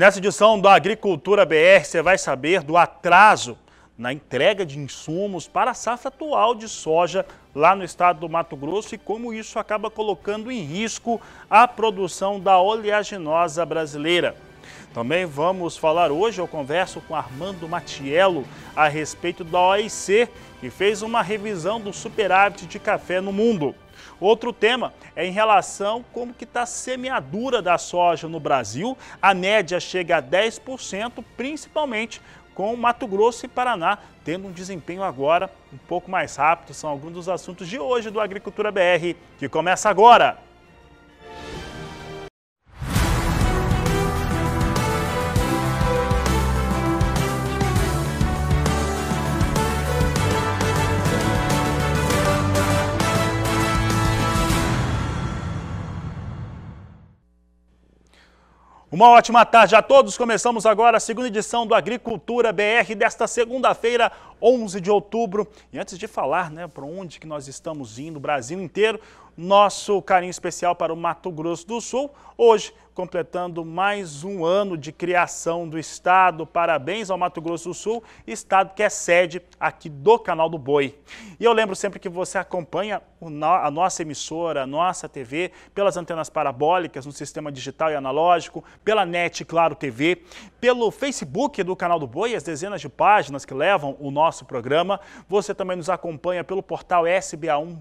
nessa edição do Agricultura BR, você vai saber do atraso na entrega de insumos para a safra atual de soja lá no estado do Mato Grosso e como isso acaba colocando em risco a produção da oleaginosa brasileira. Também vamos falar hoje, eu converso com Armando Matiello a respeito da OIC, que fez uma revisão do superávit de café no mundo. Outro tema é em relação como que está a semeadura da soja no Brasil. A média chega a 10%, principalmente com Mato Grosso e Paraná tendo um desempenho agora um pouco mais rápido. São alguns dos assuntos de hoje do Agricultura BR, que começa agora. Uma ótima tarde a todos. Começamos agora a segunda edição do Agricultura BR desta segunda-feira, 11 de outubro. E antes de falar, né, para onde que nós estamos indo, o Brasil inteiro, nosso carinho especial para o Mato Grosso do Sul. Hoje, completando mais um ano de criação do Estado. Parabéns ao Mato Grosso do Sul, Estado que é sede aqui do Canal do Boi. E eu lembro sempre que você acompanha a nossa emissora, a nossa TV, pelas antenas parabólicas, no sistema digital e analógico, pela NET Claro TV, pelo Facebook do Canal do Boi, as dezenas de páginas que levam o nosso programa. Você também nos acompanha pelo portal SBA1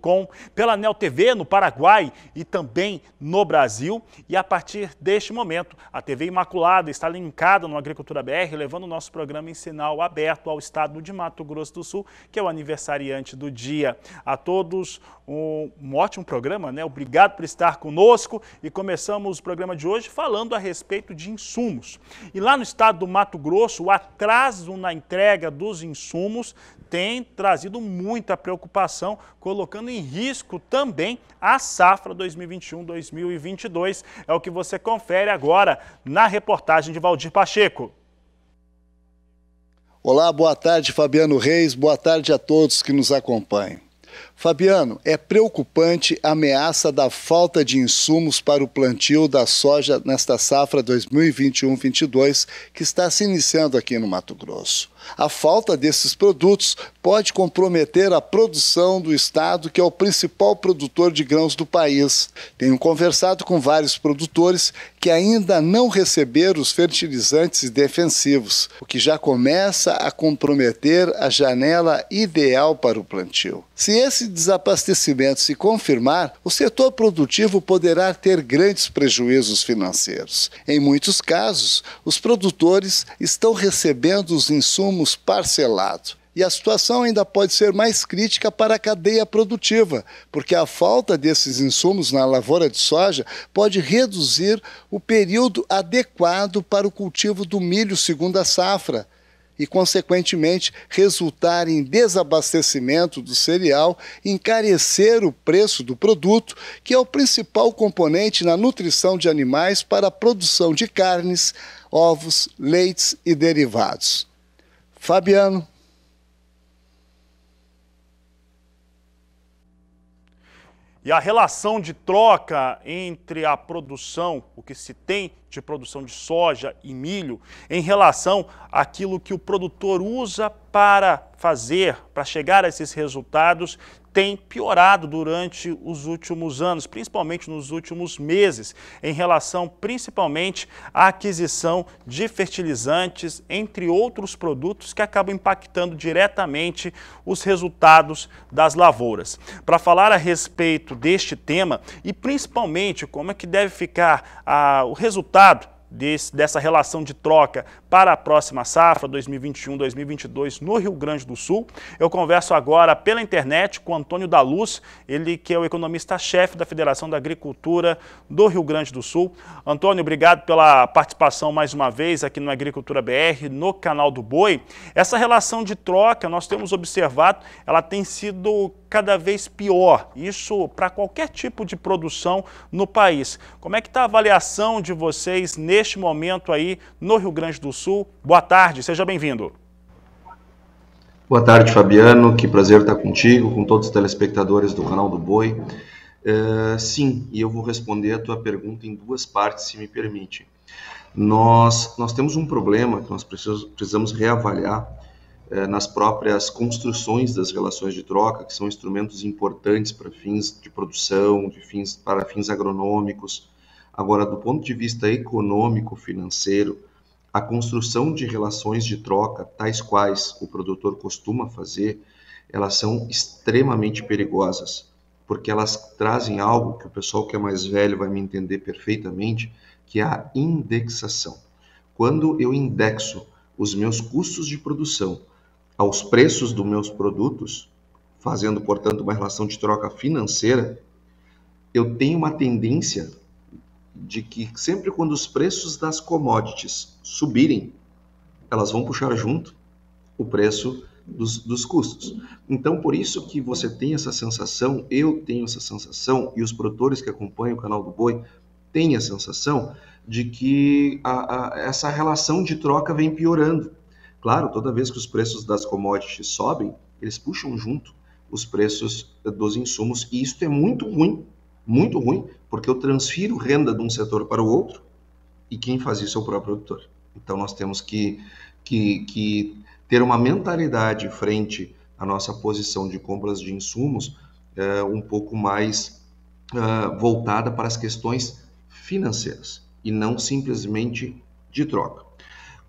com, pela Neo TV no Paraguai e também no Brasil. E a partir deste momento, a TV Imaculada está linkada no Agricultura BR, levando o nosso programa em sinal aberto ao estado de Mato Grosso do Sul, que é o aniversariante do dia. A todos um, um ótimo programa, né? Obrigado por estar conosco e começamos o programa de hoje falando a respeito de insumos. E lá no estado do Mato Grosso, o atraso na entrega dos insumos tem trazido muita preocupação, colocando em risco também a safra 2021-2022. É o que você confere agora na reportagem de Valdir Pacheco. Olá, boa tarde, Fabiano Reis, boa tarde a todos que nos acompanham. Fabiano, é preocupante a ameaça da falta de insumos para o plantio da soja nesta safra 2021-22 que está se iniciando aqui no Mato Grosso. A falta desses produtos pode comprometer a produção do estado, que é o principal produtor de grãos do país. Tenho conversado com vários produtores que ainda não receberam os fertilizantes e defensivos, o que já começa a comprometer a janela ideal para o plantio. Se esse desabastecimento se confirmar, o setor produtivo poderá ter grandes prejuízos financeiros. Em muitos casos, os produtores estão recebendo os insumos parcelados. E a situação ainda pode ser mais crítica para a cadeia produtiva, porque a falta desses insumos na lavoura de soja pode reduzir o período adequado para o cultivo do milho segunda safra e, consequentemente, resultar em desabastecimento do cereal, encarecer o preço do produto, que é o principal componente na nutrição de animais para a produção de carnes, ovos, leites e derivados. Fabiano, E a relação de troca entre a produção, o que se tem de produção de soja e milho, em relação àquilo que o produtor usa para fazer, para chegar a esses resultados, tem piorado durante os últimos anos, principalmente nos últimos meses, em relação principalmente à aquisição de fertilizantes, entre outros produtos que acabam impactando diretamente os resultados das lavouras. Para falar a respeito deste tema e principalmente como é que deve ficar a, ah, o resultado desse, dessa relação de troca para a próxima safra 2021-2022 no Rio Grande do Sul. Eu converso agora pela internet com Antônio da Luz, ele que é o economista-chefe da Federação da Agricultura do Rio Grande do Sul. Antônio, obrigado pela participação mais uma vez aqui no Agricultura BR, no canal do Boi. Essa relação de troca, nós temos observado, ela tem sido cada vez pior. Isso para qualquer tipo de produção no país. Como é que está a avaliação de vocês nesse neste momento aí no Rio Grande do Sul. Boa tarde, seja bem-vindo. Boa tarde, Fabiano. Que prazer estar contigo, com todos os telespectadores do canal do Boi. É, sim, e eu vou responder a tua pergunta em duas partes, se me permite. Nós, nós temos um problema que nós precisamos, reavaliar é, nas próprias construções das relações de troca, que são instrumentos importantes para fins de produção, de fins, para fins agronômicos, Agora, do ponto de vista econômico, financeiro, a construção de relações de troca, tais quais o produtor costuma fazer, elas são extremamente perigosas, porque elas trazem algo que o pessoal que é mais velho vai me entender perfeitamente, que é a indexação. Quando eu indexo os meus custos de produção aos preços dos meus produtos, fazendo, portanto, uma relação de troca financeira, eu tenho uma tendência de que sempre quando os preços das commodities subirem, elas vão puxar junto o preço dos, dos, custos. Então, por isso que você tem essa sensação, eu tenho essa sensação, e os produtores que acompanham o canal do Boi têm a sensação de que a, a, essa relação de troca vem piorando. Claro, toda vez que os preços das commodities sobem, eles puxam junto os preços dos insumos, e isso é muito ruim muito ruim, porque eu transfiro renda de um setor para o outro e quem faz isso é o próprio produtor. Então nós temos que, que, que ter uma mentalidade frente à nossa posição de compras de insumos é, um pouco mais é, voltada para as questões financeiras e não simplesmente de troca.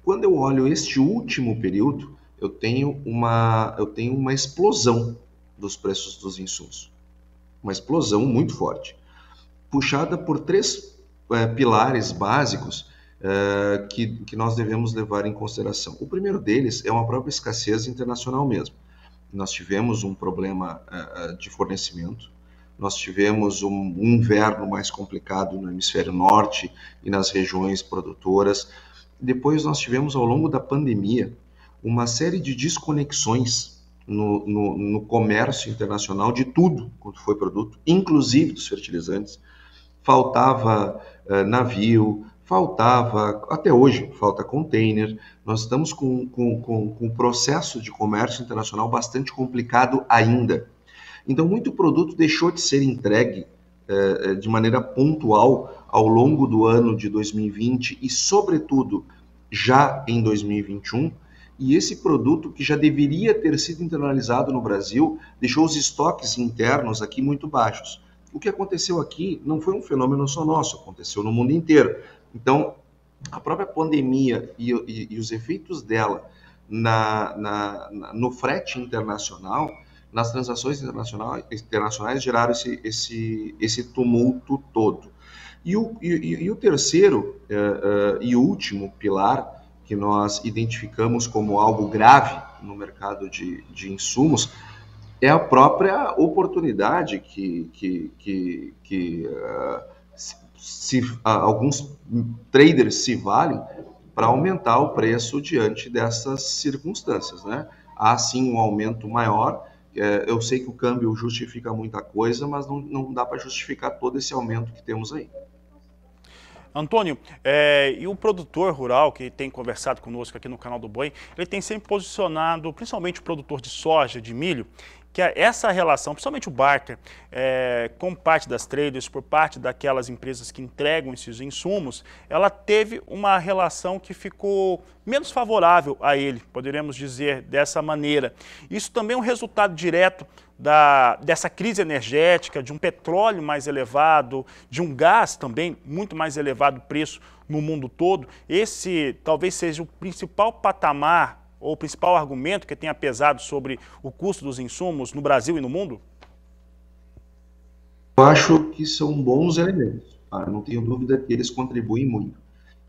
Quando eu olho este último período, eu tenho uma, eu tenho uma explosão dos preços dos insumos uma explosão muito forte, puxada por três é, pilares básicos é, que, que nós devemos levar em consideração. O primeiro deles é uma própria escassez internacional mesmo. Nós tivemos um problema eh, de fornecimento, nós tivemos um, um inverno mais complicado no hemisfério norte e nas regiões produtoras. Depois nós tivemos ao longo da pandemia uma série de desconexões no, no, no comércio internacional de tudo quanto foi produto, inclusive dos fertilizantes. Faltava uh, navio, faltava, até hoje, falta container. Nós estamos com, com, com, com um processo de comércio internacional bastante complicado ainda. Então, muito produto deixou de ser entregue eh, eh, de maneira pontual ao longo do ano de 2020 e, sobretudo, já em 2021, e esse produto que já deveria ter sido internalizado no Brasil deixou os estoques internos aqui muito baixos. O que aconteceu aqui não foi um fenômeno só nosso, aconteceu no mundo inteiro. Então, a própria pandemia e, e, e os efeitos dela na, na, na, no frete internacional, nas transações internacionais, internacionais geraram esse, esse, esse tumulto todo. E o, e, o terceiro uh, uh, e último pilar que nós identificamos como algo grave no mercado de, de insumos é a própria oportunidade que, que, que, que uh, se, se uh, alguns traders se valem para aumentar o preço diante dessas circunstâncias. Né? Há sim um aumento maior. Eh, eu sei que o câmbio justifica muita coisa, mas não, não dá para justificar todo esse aumento que temos aí. Antônio, é, e o produtor rural que tem conversado conosco aqui no canal do Boi, ele tem sempre posicionado, principalmente o produtor de soja, de milho, que é essa relação, principalmente o barter, é, com parte das traders, por parte daquelas empresas que entregam esses insumos, ela teve uma relação que ficou menos favorável a ele, poderíamos dizer dessa maneira. Isso também é um resultado direto da, dessa crise energética, de um petróleo mais elevado, de um gás também muito mais elevado preço no mundo todo. Esse talvez seja o principal patamar ou o principal argumento que tenha pesado sobre o custo dos insumos no Brasil e no mundo? Eu acho que são bons elementos. Ah, não tenho dúvida que eles contribuem muito.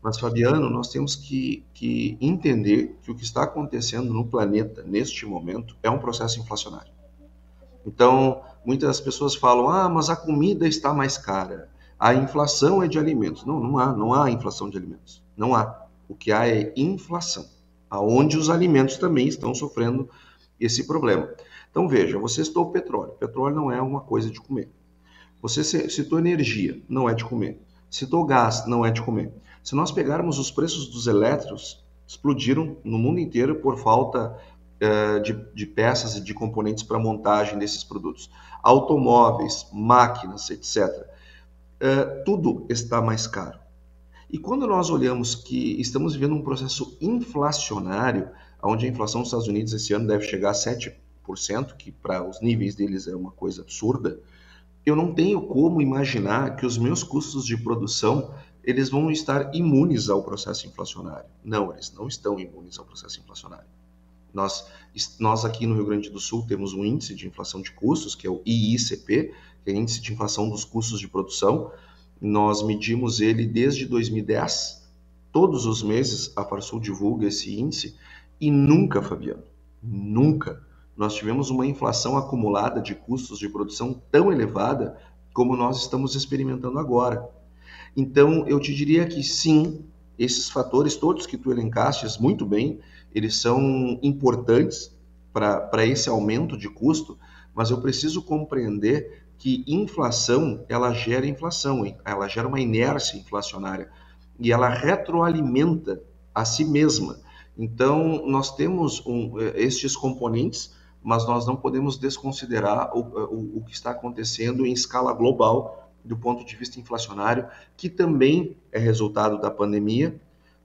Mas, Fabiano, nós temos que, que entender que o que está acontecendo no planeta neste momento é um processo inflacionário. Então, muitas pessoas falam: ah, mas a comida está mais cara, a inflação é de alimentos. Não, não há, não há inflação de alimentos. Não há. O que há é inflação aonde os alimentos também estão sofrendo esse problema. Então veja, você citou o petróleo. Petróleo não é uma coisa de comer. Você citou energia, não é de comer. Citou gás, não é de comer. Se nós pegarmos os preços dos elétrons, explodiram no mundo inteiro por falta eh, de, de, peças e de componentes para montagem desses produtos. Automóveis, máquinas, etc. Eh, tudo está mais caro. E quando nós olhamos que estamos vivendo um processo inflacionário, onde a inflação dos Estados Unidos esse ano deve chegar a 7%, que para os níveis deles é uma coisa absurda, eu não tenho como imaginar que os meus custos de produção eles vão estar imunes ao processo inflacionário. Não, eles não estão imunes ao processo inflacionário. Nós, nós aqui no Rio Grande do Sul temos um índice de inflação de custos, que é o IICP, que é o Índice de Inflação dos Custos de Produção, nós medimos ele desde 2010. Todos os meses a Farsul divulga esse índice e nunca, Fabiano, nunca nós tivemos uma inflação acumulada de custos de produção tão elevada como nós estamos experimentando agora. Então, eu te diria que sim, esses fatores todos que tu elencastes muito bem, eles são importantes para esse aumento de custo, mas eu preciso compreender que inflação ela gera inflação, ela gera uma inércia inflacionária e ela retroalimenta a si mesma. Então nós temos um, eh, estes componentes, mas nós não podemos desconsiderar o, eh, o, o que está acontecendo em escala global do ponto de vista inflacionário, que também é resultado da pandemia,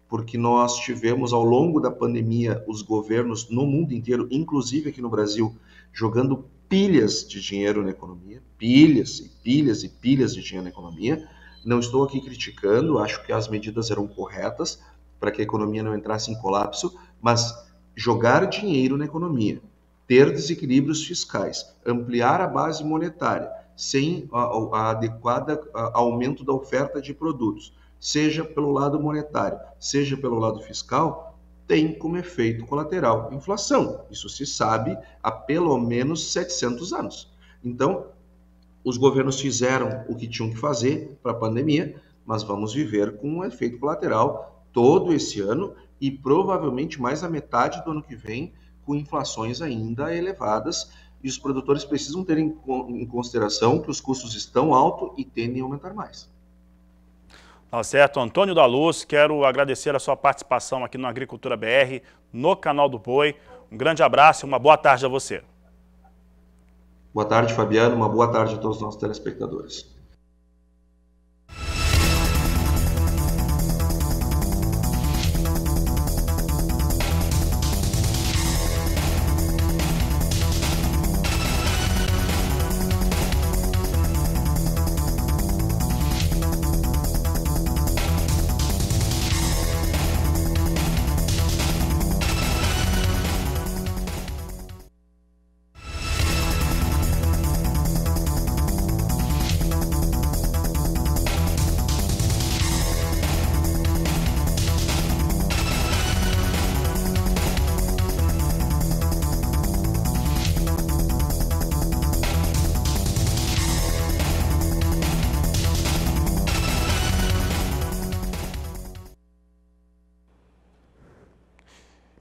porque nós tivemos ao longo da pandemia os governos no mundo inteiro, inclusive aqui no Brasil, jogando pilhas de dinheiro na economia, pilhas e pilhas e pilhas de dinheiro na economia. Não estou aqui criticando, acho que as medidas eram corretas para que a economia não entrasse em colapso, mas jogar dinheiro na economia, ter desequilíbrios fiscais, ampliar a base monetária sem a, adequada aumento da oferta de produtos, seja pelo lado monetário, seja pelo lado fiscal, tem como efeito colateral inflação. Isso se sabe há pelo menos 700 anos. Então, os governos fizeram o que tinham que fazer para a pandemia, mas vamos viver com um efeito colateral todo esse ano e provavelmente mais a metade do ano que vem, com inflações ainda elevadas. E os produtores precisam ter em consideração que os custos estão altos e tendem a aumentar mais. Tá certo, Antônio da Luz, quero agradecer a sua participação aqui no Agricultura BR, no canal do Boi. Um grande abraço e uma boa tarde a você. Boa tarde, Fabiano. Uma boa tarde a todos os nossos telespectadores.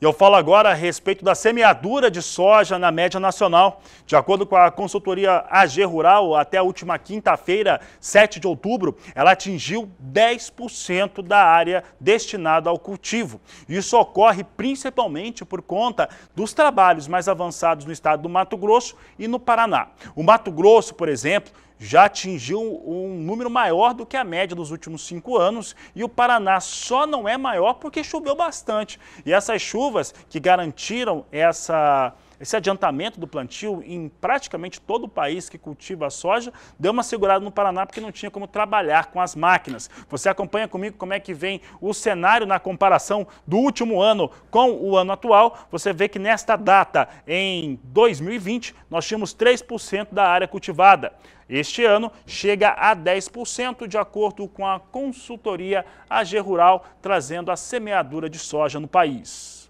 Eu falo agora a respeito da semeadura de soja na média nacional. De acordo com a consultoria AG Rural, até a última quinta-feira, 7 de outubro, ela atingiu 10% da área destinada ao cultivo. Isso ocorre principalmente por conta dos trabalhos mais avançados no estado do Mato Grosso e no Paraná. O Mato Grosso, por exemplo, já atingiu um número maior do que a média dos últimos cinco anos e o Paraná só não é maior porque choveu bastante. E essas chuvas que garantiram essa esse adiantamento do plantio em praticamente todo o país que cultiva a soja deu uma segurada no Paraná porque não tinha como trabalhar com as máquinas. Você acompanha comigo como é que vem o cenário na comparação do último ano com o ano atual. Você vê que nesta data, em 2020, nós tínhamos 3% da área cultivada. Este ano chega a 10%, de acordo com a consultoria AG Rural, trazendo a semeadura de soja no país.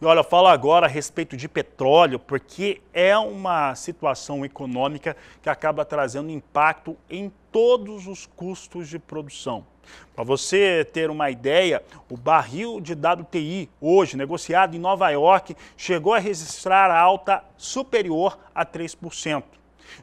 E olha, eu falo agora a respeito de petróleo, porque é uma situação econômica que acaba trazendo impacto em todos os custos de produção. Para você ter uma ideia, o barril de WTI, hoje negociado em Nova York, chegou a registrar a alta superior a 3%.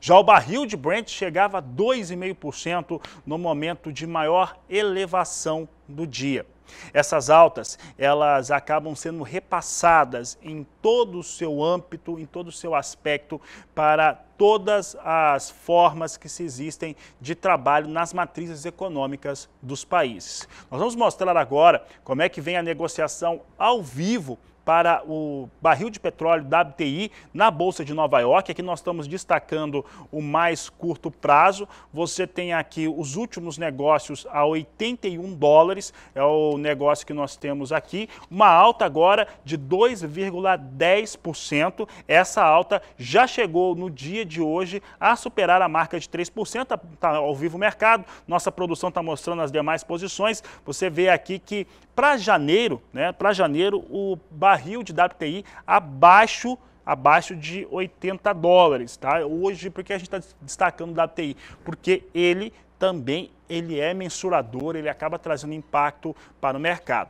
Já o barril de Brent chegava a 2,5% no momento de maior elevação do dia. Essas altas, elas acabam sendo repassadas em todo o seu âmbito, em todo o seu aspecto para todas as formas que se existem de trabalho nas matrizes econômicas dos países. Nós vamos mostrar agora como é que vem a negociação ao vivo para o barril de petróleo WTI na Bolsa de Nova York. Aqui nós estamos destacando o mais curto prazo. Você tem aqui os últimos negócios a 81 dólares, é o negócio que nós temos aqui. Uma alta agora de 2,10%. Essa alta já chegou no dia de hoje a superar a marca de 3%. Está ao vivo o mercado, nossa produção está mostrando as demais posições. Você vê aqui que para janeiro, né, para janeiro, o barril barril de WTI abaixo abaixo de 80 dólares, tá? Hoje, porque a gente está destacando o WTI? Porque ele também ele é mensurador, ele acaba trazendo impacto para o mercado.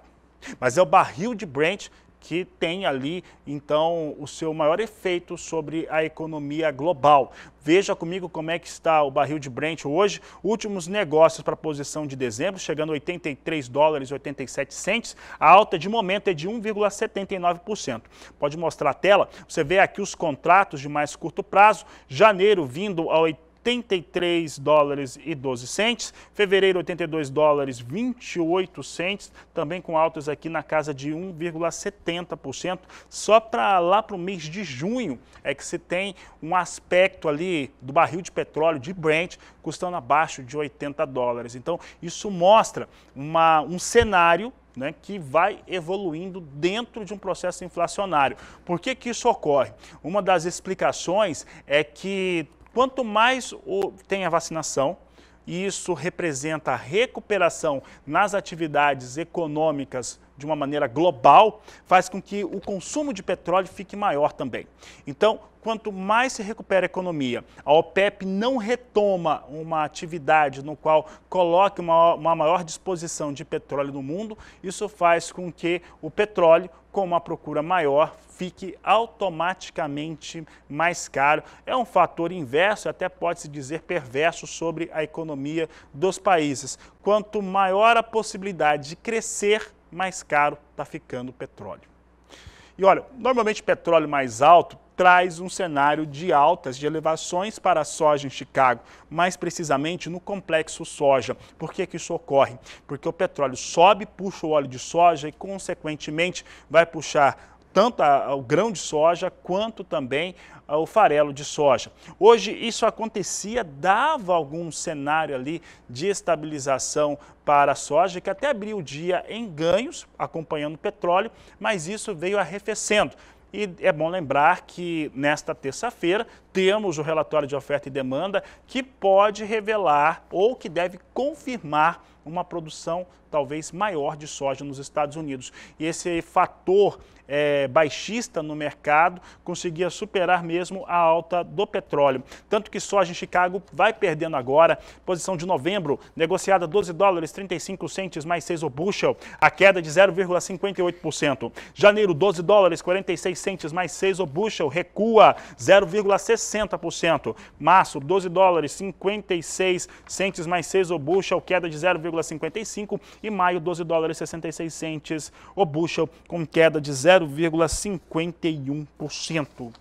Mas é o barril de Brent que tem ali, então, o seu maior efeito sobre a economia global. Veja comigo como é que está o barril de Brent hoje. Últimos negócios para a posição de dezembro, chegando a 83 dólares e 87 centes. A alta de momento é de 1,79%. Pode mostrar a tela? Você vê aqui os contratos de mais curto prazo. Janeiro vindo a 80 83 dólares e 12 centes, fevereiro 82 dólares 28 centes, também com altas aqui na casa de 1,70%. Só para lá para o mês de junho é que se tem um aspecto ali do barril de petróleo de Brent custando abaixo de 80 dólares. Então isso mostra uma, um cenário né, que vai evoluindo dentro de um processo inflacionário. Por que, que isso ocorre? Uma das explicações é que Quanto mais o, tem a vacinação, isso representa recuperação nas atividades econômicas de uma maneira global, faz com que o consumo de petróleo fique maior também. Então, quanto mais se recupera a economia, a OPEP não retoma uma atividade no qual coloque uma, uma maior disposição de petróleo no mundo, isso faz com que o petróleo, com uma procura maior, fique automaticamente mais caro. É um fator inverso, até pode-se dizer perverso, sobre a economia dos países. Quanto maior a possibilidade de crescer, mais caro está ficando o petróleo. E olha, normalmente petróleo mais alto traz um cenário de altas, de elevações para a soja em Chicago, mais precisamente no complexo soja. Por que, que isso ocorre? Porque o petróleo sobe, puxa o óleo de soja e, consequentemente, vai puxar tanto a, o grão de soja quanto também a, o farelo de soja. Hoje isso acontecia, dava algum cenário ali de estabilização para a soja, que até abriu o dia em ganhos, acompanhando o petróleo, mas isso veio arrefecendo. E é bom lembrar que nesta terça-feira temos o relatório de oferta e demanda que pode revelar ou que deve confirmar uma produção talvez maior de soja nos Estados Unidos. E esse fator é, baixista no mercado conseguia superar mesmo a alta do petróleo. Tanto que soja em Chicago vai perdendo agora, posição de novembro, negociada 12 dólares 35 centes mais 6 o bushel, a queda de 0,58%. Janeiro, 12 dólares 46 centes mais 6 o bushel, recua 0,60%. Março, 12 dólares 56 centes mais 6 o bushel, queda de 0,55%. E maio, 12 dólares 66 centes o bushel, com queda de 0,55%. 0,51%.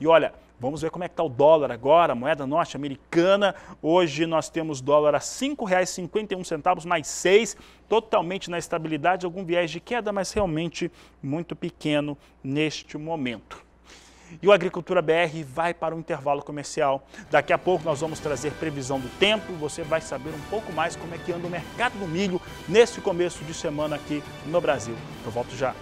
E olha, Vamos ver como é que está o dólar agora, moeda norte-americana. Hoje nós temos dólar a R$ 5,51 mais 6, totalmente na estabilidade, algum viés de queda, mas realmente muito pequeno neste momento. E o Agricultura BR vai para o intervalo comercial. Daqui a pouco nós vamos trazer previsão do tempo, você vai saber um pouco mais como é que anda o mercado do milho neste começo de semana aqui no Brasil. Eu volto já.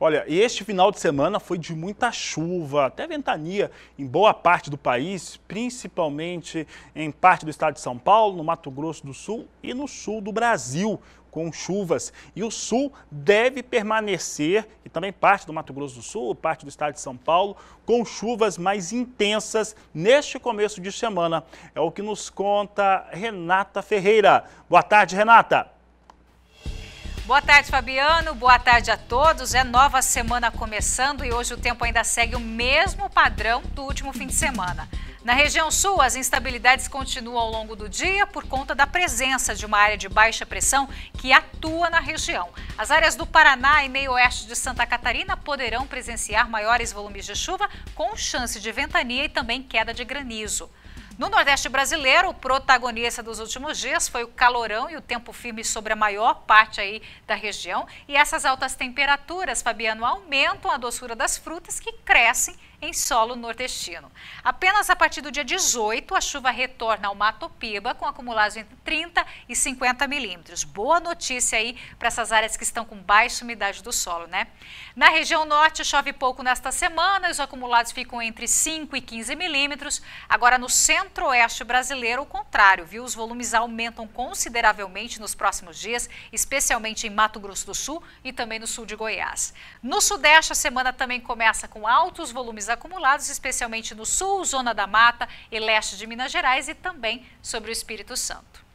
Olha, este final de semana foi de muita chuva, até ventania em boa parte do país, principalmente em parte do estado de São Paulo, no Mato Grosso do Sul e no sul do Brasil, com chuvas. E o sul deve permanecer, e também parte do Mato Grosso do Sul, parte do estado de São Paulo, com chuvas mais intensas neste começo de semana. É o que nos conta Renata Ferreira. Boa tarde, Renata. Boa tarde, Fabiano. Boa tarde a todos. É nova semana começando e hoje o tempo ainda segue o mesmo padrão do último fim de semana. Na região sul, as instabilidades continuam ao longo do dia por conta da presença de uma área de baixa pressão que atua na região. As áreas do Paraná e meio oeste de Santa Catarina poderão presenciar maiores volumes de chuva, com chance de ventania e também queda de granizo. No Nordeste brasileiro, o protagonista dos últimos dias foi o calorão e o tempo firme sobre a maior parte aí da região. E essas altas temperaturas, Fabiano, aumentam a doçura das frutas que crescem em solo nordestino. Apenas a partir do dia 18, a chuva retorna ao Mato Piba com acumulados entre 30 e 50 milímetros. Boa notícia aí para essas áreas que estão com baixa umidade do solo, né? Na região norte, chove pouco nesta semana, os acumulados ficam entre 5 e 15 milímetros. Agora, no centro-oeste brasileiro, o contrário, viu? Os volumes aumentam consideravelmente nos próximos dias, especialmente em Mato Grosso do Sul e também no sul de Goiás. No sudeste, a semana também começa com altos volumes acumulados, especialmente no sul, zona da mata e leste de Minas Gerais e também sobre o Espírito Santo.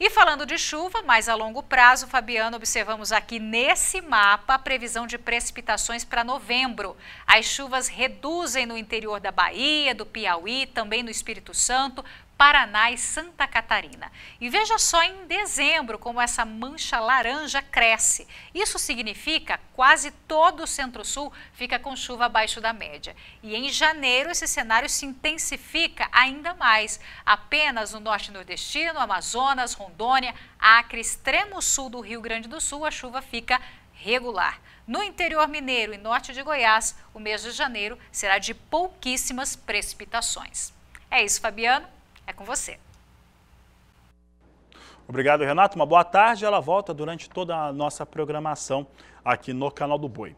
E falando de chuva, mais a longo prazo, Fabiano, observamos aqui nesse mapa a previsão de precipitações para novembro. As chuvas reduzem no interior da Bahia, do Piauí, também no Espírito Santo, Paraná e Santa Catarina. E veja só em dezembro como essa mancha laranja cresce. Isso significa quase todo o centro-sul fica com chuva abaixo da média. E em janeiro esse cenário se intensifica ainda mais. Apenas no norte nordestino, Amazonas, Rondônia, Acre, extremo sul do Rio Grande do Sul, a chuva fica regular. No interior mineiro e norte de Goiás, o mês de janeiro será de pouquíssimas precipitações. É isso, Fabiano. É com você. Obrigado, Renato. Uma boa tarde. Ela volta durante toda a nossa programação aqui no canal do Boi.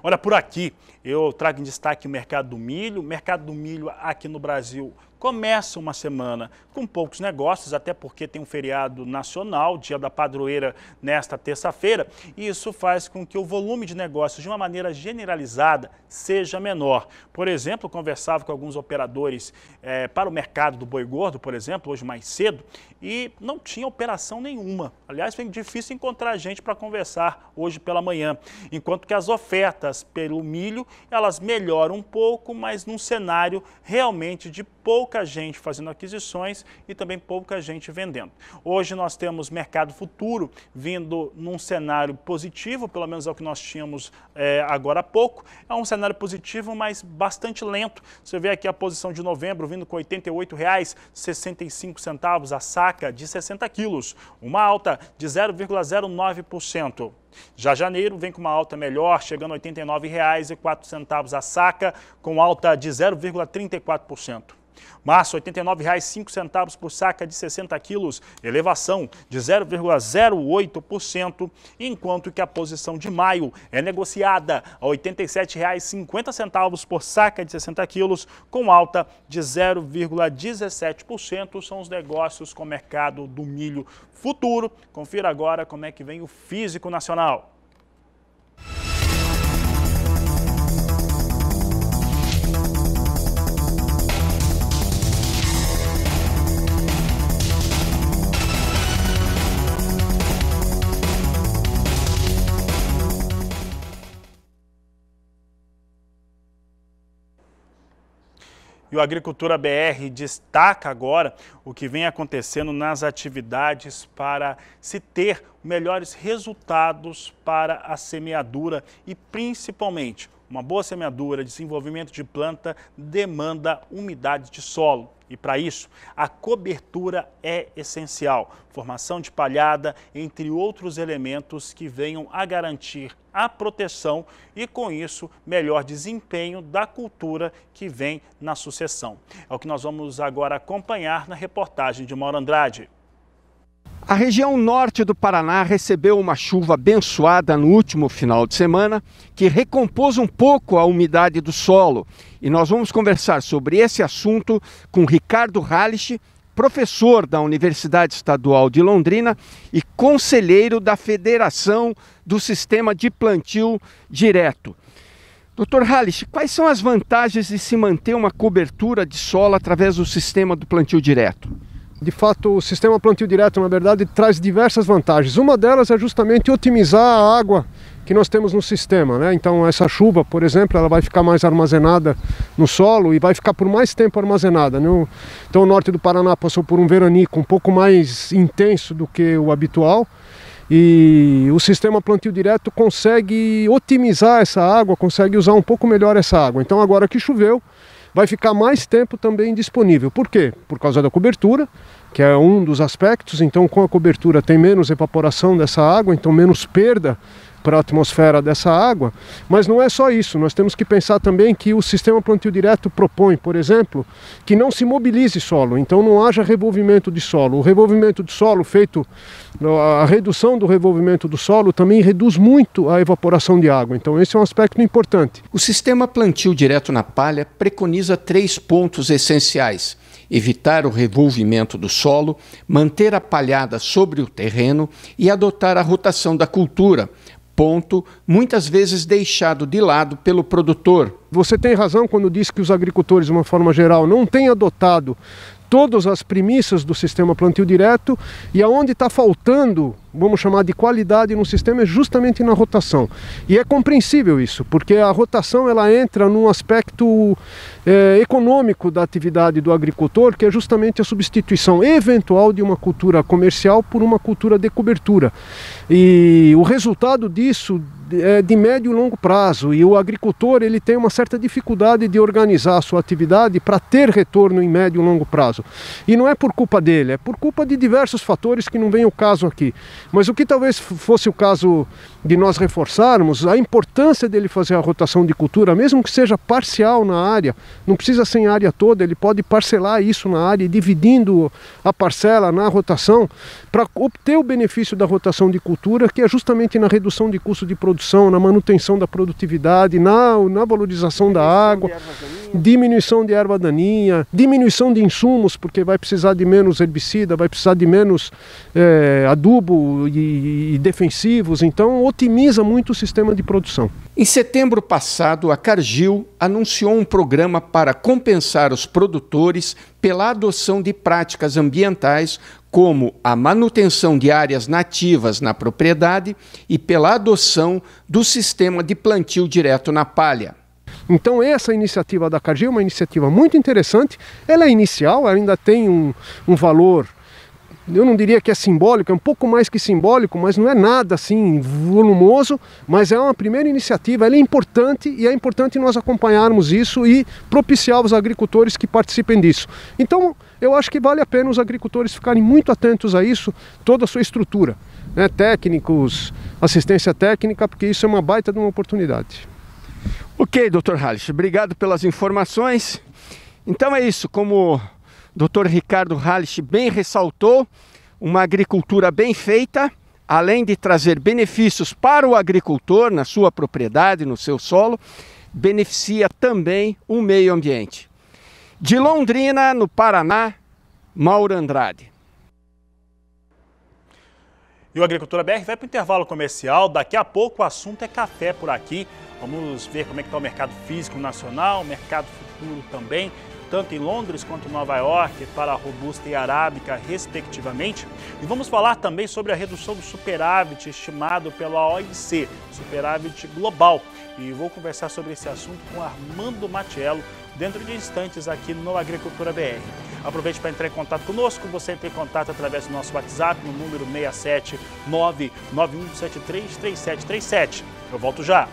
Olha, por aqui eu trago em destaque o mercado do milho. O mercado do milho aqui no Brasil começa uma semana com poucos negócios, até porque tem um feriado nacional, dia da padroeira, nesta terça-feira, e isso faz com que o volume de negócios, de uma maneira generalizada, seja menor. Por exemplo, conversava com alguns operadores é, para o mercado do boi gordo, por exemplo, hoje mais cedo, e não tinha operação nenhuma. Aliás, foi difícil encontrar gente para conversar hoje pela manhã, enquanto que as ofertas pelo milho, elas melhoram um pouco, mas num cenário realmente de pouca pouca gente fazendo aquisições e também pouca gente vendendo. Hoje nós temos mercado futuro vindo num cenário positivo, pelo menos é o que nós tínhamos é, agora há pouco. É um cenário positivo, mas bastante lento. Você vê aqui a posição de novembro vindo com R$ 88,65 a saca de 60 quilos, uma alta de 0,09%. Já janeiro vem com uma alta melhor, chegando a R$ 89,04 a saca, com alta de 0,34%. Março, R$ 89,05 por saca de 60 quilos, elevação de 0,08%, enquanto que a posição de maio é negociada a R$ 87,50 por saca de 60 quilos, com alta de 0,17%. São os negócios com o mercado do milho futuro. Confira agora como é que vem o físico nacional. E o Agricultura BR destaca agora o que vem acontecendo nas atividades para se ter melhores resultados para a semeadura e principalmente uma boa semeadura, desenvolvimento de planta demanda umidade de solo. E para isso, a cobertura é essencial, formação de palhada, entre outros elementos que venham a garantir a proteção e, com isso, melhor desempenho da cultura que vem na sucessão. É o que nós vamos agora acompanhar na reportagem de Mauro Andrade. A região norte do Paraná recebeu uma chuva abençoada no último final de semana, que recompôs um pouco a umidade do solo. E nós vamos conversar sobre esse assunto com Ricardo Hallisch, professor da Universidade Estadual de Londrina e conselheiro da Federação do Sistema de Plantio Direto. Dr. Hallisch, quais são as vantagens de se manter uma cobertura de solo através do sistema do plantio direto? De fato, o sistema plantio direto, na verdade, traz diversas vantagens. Uma delas é justamente otimizar a água que nós temos no sistema, né? Então, essa chuva, por exemplo, ela vai ficar mais armazenada no solo e vai ficar por mais tempo armazenada. Né? Então, o norte do Paraná passou por um veranico um pouco mais intenso do que o habitual. E o sistema plantio direto consegue otimizar essa água, consegue usar um pouco melhor essa água. Então, agora que choveu, vai ficar mais tempo também disponível. Por quê? Por causa da cobertura, que é um dos aspectos. Então, com a cobertura tem menos evaporação dessa água, então menos perda para a atmosfera dessa água. Mas não é só isso, nós temos que pensar também que o sistema plantio direto propõe, por exemplo, que não se mobilize solo, então não haja revolvimento de solo. O revolvimento de solo feito, a redução do revolvimento do solo também reduz muito a evaporação de água, então esse é um aspecto importante. O sistema plantio direto na palha preconiza três pontos essenciais evitar o revolvimento do solo, manter a palhada sobre o terreno e adotar a rotação da cultura, ponto muitas vezes deixado de lado pelo produtor. Você tem razão quando diz que os agricultores, de uma forma geral, não têm adotado todas as premissas do sistema plantio direto e aonde está faltando, vamos chamar de qualidade no sistema, é justamente na rotação. E é compreensível isso, porque a rotação ela entra num aspecto é, econômico da atividade do agricultor, que é justamente a substituição eventual de uma cultura comercial por uma cultura de cobertura. E o resultado disso é de médio e longo prazo e o agricultor ele tem uma certa dificuldade de organizar a sua atividade para ter retorno em médio e longo prazo. E não é por culpa dele, é por culpa de diversos fatores que não vem o caso aqui. Mas o que talvez fosse o caso de nós reforçarmos, a importância dele fazer a rotação de cultura, mesmo que seja parcial na área, não precisa ser em área toda, ele pode parcelar isso na área, dividindo a parcela na rotação, para obter o benefício da rotação de cultura, que é justamente na redução de custo de produção produção, na manutenção da produtividade, na, na valorização da água, de diminuição de erva daninha, diminuição de insumos, porque vai precisar de menos herbicida, vai precisar de menos é, adubo e, e defensivos, então otimiza muito o sistema de produção. Em setembro passado, a Cargill anunciou um programa para compensar os produtores pela adoção de práticas ambientais como a manutenção de áreas nativas na propriedade e pela adoção do sistema de plantio direto na palha. Então essa iniciativa da Cargill é uma iniciativa muito interessante, ela é inicial, ainda tem um, um valor eu não diria que é simbólico, é um pouco mais que simbólico, mas não é nada assim volumoso, mas é uma primeira iniciativa, ela é importante e é importante nós acompanharmos isso e propiciar os agricultores que participem disso. Então, eu acho que vale a pena os agricultores ficarem muito atentos a isso, toda a sua estrutura, né? técnicos, assistência técnica, porque isso é uma baita de uma oportunidade. Ok, doutor Halles, obrigado pelas informações. Então é isso, como o doutor Ricardo Halles bem ressaltou, uma agricultura bem feita, além de trazer benefícios para o agricultor na sua propriedade, no seu solo, beneficia também o meio ambiente. De Londrina, no Paraná, Mauro Andrade. E o Agricultura BR vai para o intervalo comercial. Daqui a pouco o assunto é café por aqui. Vamos ver como é que está o mercado físico nacional, mercado futuro também tanto em Londres quanto em Nova York, para a robusta e arábica, respectivamente. E vamos falar também sobre a redução do superávit estimado pela OIC, superávit global. E vou conversar sobre esse assunto com Armando Matiello dentro de instantes aqui no Agricultura BR. Aproveite para entrar em contato conosco. Você entra em contato através do nosso WhatsApp no número 67991733737. Eu volto já.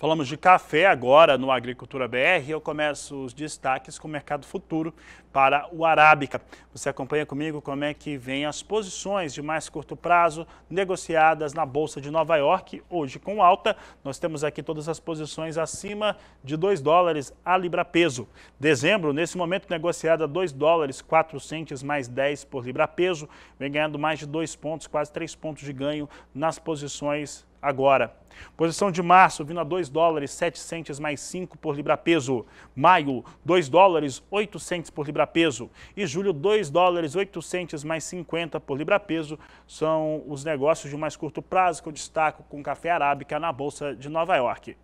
Falamos de café agora no Agricultura BR. Eu começo os destaques com o mercado futuro para o Arábica. Você acompanha comigo como é que vem as posições de mais curto prazo negociadas na Bolsa de Nova York. Hoje, com alta, nós temos aqui todas as posições acima de 2 dólares a libra peso. Dezembro, nesse momento, negociada 2 dólares 4 centes mais 10 por libra peso. Vem ganhando mais de 2 pontos, quase 3 pontos de ganho nas posições agora. Posição de março vindo a 2 dólares 7 mais 5 por libra peso. Maio, 2 dólares 8 por libra peso. E julho, 2 dólares 8 mais 50 por libra peso. São os negócios de mais curto prazo que eu destaco com café arábica na Bolsa de Nova York.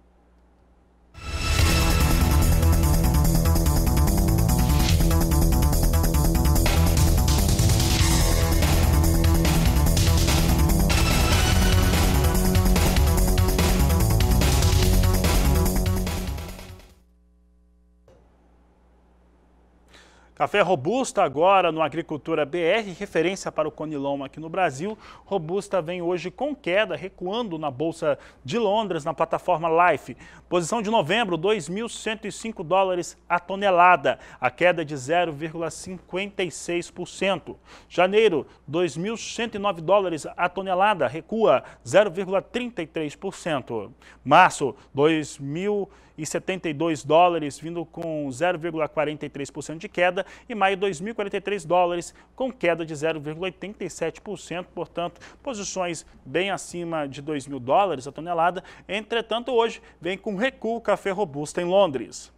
Café Robusta agora no Agricultura BR, referência para o Conilon aqui no Brasil. Robusta vem hoje com queda, recuando na Bolsa de Londres, na plataforma Life. Posição de novembro, 2.105 dólares a tonelada, a queda de 0,56%. Janeiro, 2.109 dólares a tonelada, recua 0,33%. Março, 2.072 dólares, vindo com 0,43% de queda e maio 2.043 dólares, com queda de 0,87%, portanto, posições bem acima de 2 mil dólares a tonelada. Entretanto, hoje vem com recuo o café robusta em Londres.